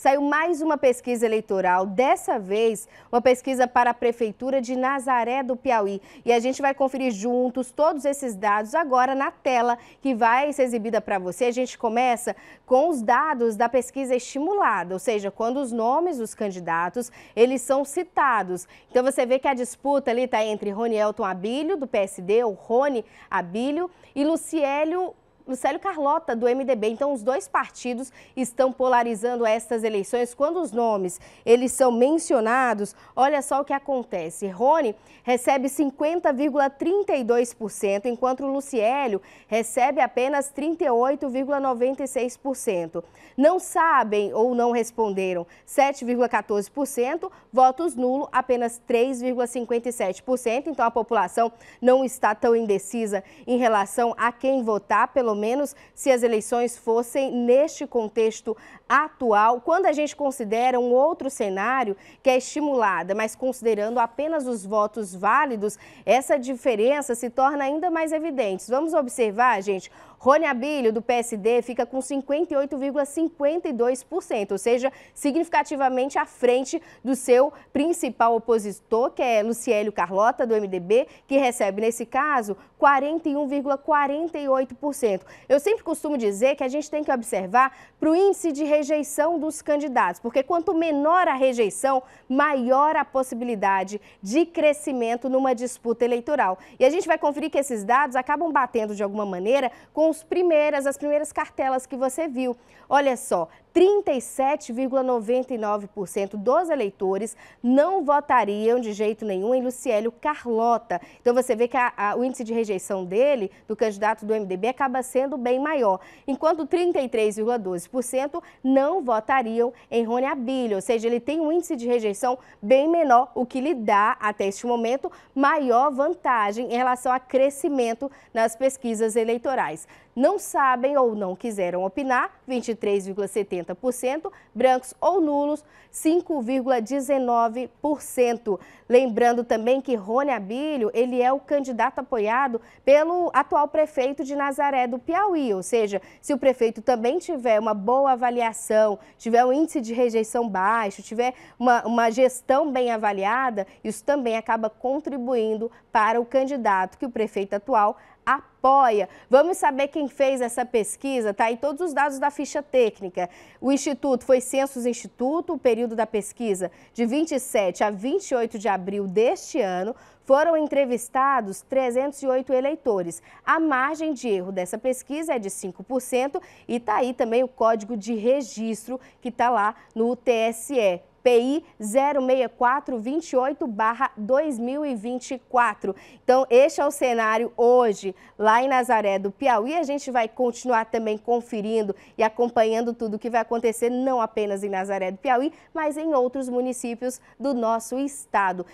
saiu mais uma pesquisa eleitoral, dessa vez uma pesquisa para a Prefeitura de Nazaré do Piauí. E a gente vai conferir juntos todos esses dados agora na tela que vai ser exibida para você. A gente começa com os dados da pesquisa estimulada, ou seja, quando os nomes dos candidatos, eles são citados. Então você vê que a disputa ali está entre Rony Elton Abílio, do PSD, ou Rony Abílio, e Luciélio Lucélio Carlota, do MDB. Então, os dois partidos estão polarizando estas eleições. Quando os nomes eles são mencionados, olha só o que acontece. Rony recebe 50,32%, enquanto Luciélio recebe apenas 38,96%. Não sabem ou não responderam 7,14%, votos nulo apenas 3,57%. Então, a população não está tão indecisa em relação a quem votar pelo pelo menos se as eleições fossem neste contexto atual, quando a gente considera um outro cenário que é estimulada, mas considerando apenas os votos válidos, essa diferença se torna ainda mais evidente. Vamos observar, gente, Rony Abílio, do PSD, fica com 58,52%, ou seja, significativamente à frente do seu principal opositor, que é Luciélio Carlota, do MDB, que recebe, nesse caso, 41,48%. Eu sempre costumo dizer que a gente tem que observar para o índice de rejeição dos candidatos, porque quanto menor a rejeição, maior a possibilidade de crescimento numa disputa eleitoral. E a gente vai conferir que esses dados acabam batendo de alguma maneira com os primeiras, as primeiras cartelas que você viu. Olha só, 37,99% dos eleitores não votariam de jeito nenhum em Luciélio Carlota. Então você vê que a, a, o índice de rejeição dele, do candidato do MDB, acaba sendo bem maior, enquanto 33,12% não votariam em Rony Abílio, ou seja, ele tem um índice de rejeição bem menor, o que lhe dá, até este momento, maior vantagem em relação a crescimento nas pesquisas eleitorais não sabem ou não quiseram opinar, 23,70%, brancos ou nulos, 5,19%. Lembrando também que Rony Abílio, ele é o candidato apoiado pelo atual prefeito de Nazaré do Piauí, ou seja, se o prefeito também tiver uma boa avaliação, tiver um índice de rejeição baixo, tiver uma, uma gestão bem avaliada, isso também acaba contribuindo para o candidato que o prefeito atual apoia. Vamos saber quem fez essa pesquisa, tá? E todos os dados da ficha técnica. O instituto foi Censos Instituto, o período da pesquisa de 27 a 28 de abril deste ano, foram entrevistados 308 eleitores. A margem de erro dessa pesquisa é de 5% e tá aí também o código de registro que tá lá no TSE. PI 06428-2024. Então, este é o cenário hoje lá em Nazaré do Piauí. A gente vai continuar também conferindo e acompanhando tudo o que vai acontecer, não apenas em Nazaré do Piauí, mas em outros municípios do nosso estado.